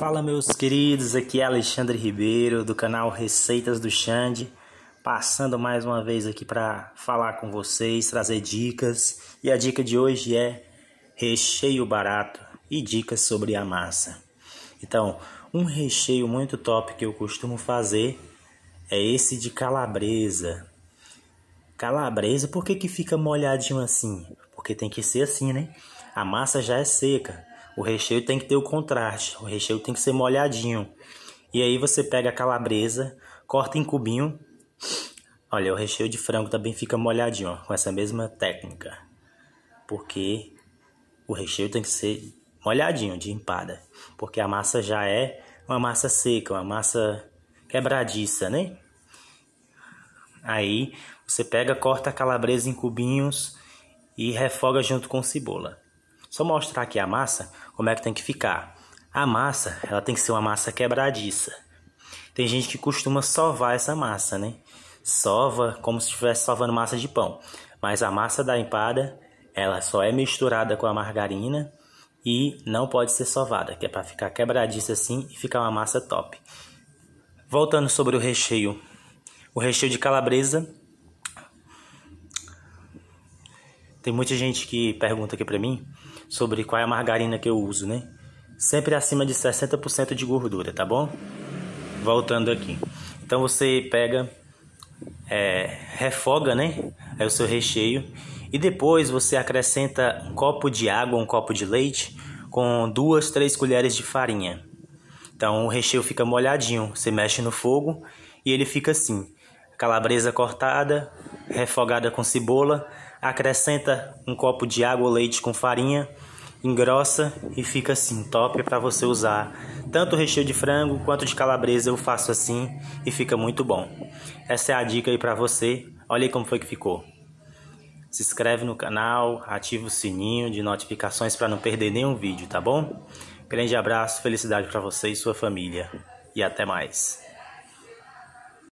Fala meus queridos, aqui é Alexandre Ribeiro do canal Receitas do Xande, passando mais uma vez aqui para falar com vocês, trazer dicas. E a dica de hoje é recheio barato e dicas sobre a massa. Então, um recheio muito top que eu costumo fazer é esse de calabresa. Calabresa, por que que fica molhadinho assim? Porque tem que ser assim, né? A massa já é seca. O recheio tem que ter o contraste, o recheio tem que ser molhadinho. E aí você pega a calabresa, corta em cubinho. Olha, o recheio de frango também fica molhadinho, ó, com essa mesma técnica. Porque o recheio tem que ser molhadinho de empada, porque a massa já é uma massa seca, uma massa quebradiça, né? Aí você pega, corta a calabresa em cubinhos e refoga junto com cebola. Só mostrar aqui a massa, como é que tem que ficar. A massa, ela tem que ser uma massa quebradiça. Tem gente que costuma sovar essa massa, né? Sova como se estivesse sovando massa de pão. Mas a massa da empada, ela só é misturada com a margarina e não pode ser sovada, que é para ficar quebradiça assim e ficar uma massa top. Voltando sobre o recheio. O recheio de calabresa tem muita gente que pergunta aqui para mim sobre qual é a margarina que eu uso, né? Sempre acima de 60% de gordura, tá bom? Voltando aqui. Então você pega, é, refoga, né? É o seu recheio. E depois você acrescenta um copo de água, um copo de leite com duas, três colheres de farinha. Então o recheio fica molhadinho. Você mexe no fogo e ele fica assim: calabresa cortada, refogada com cebola, acrescenta um copo de água ou leite com farinha, engrossa e fica assim, top para você usar. Tanto recheio de frango quanto de calabresa eu faço assim e fica muito bom. Essa é a dica aí para você. Olha aí como foi que ficou. Se inscreve no canal, ativa o sininho de notificações para não perder nenhum vídeo, tá bom? Grande abraço, felicidade para você e sua família e até mais.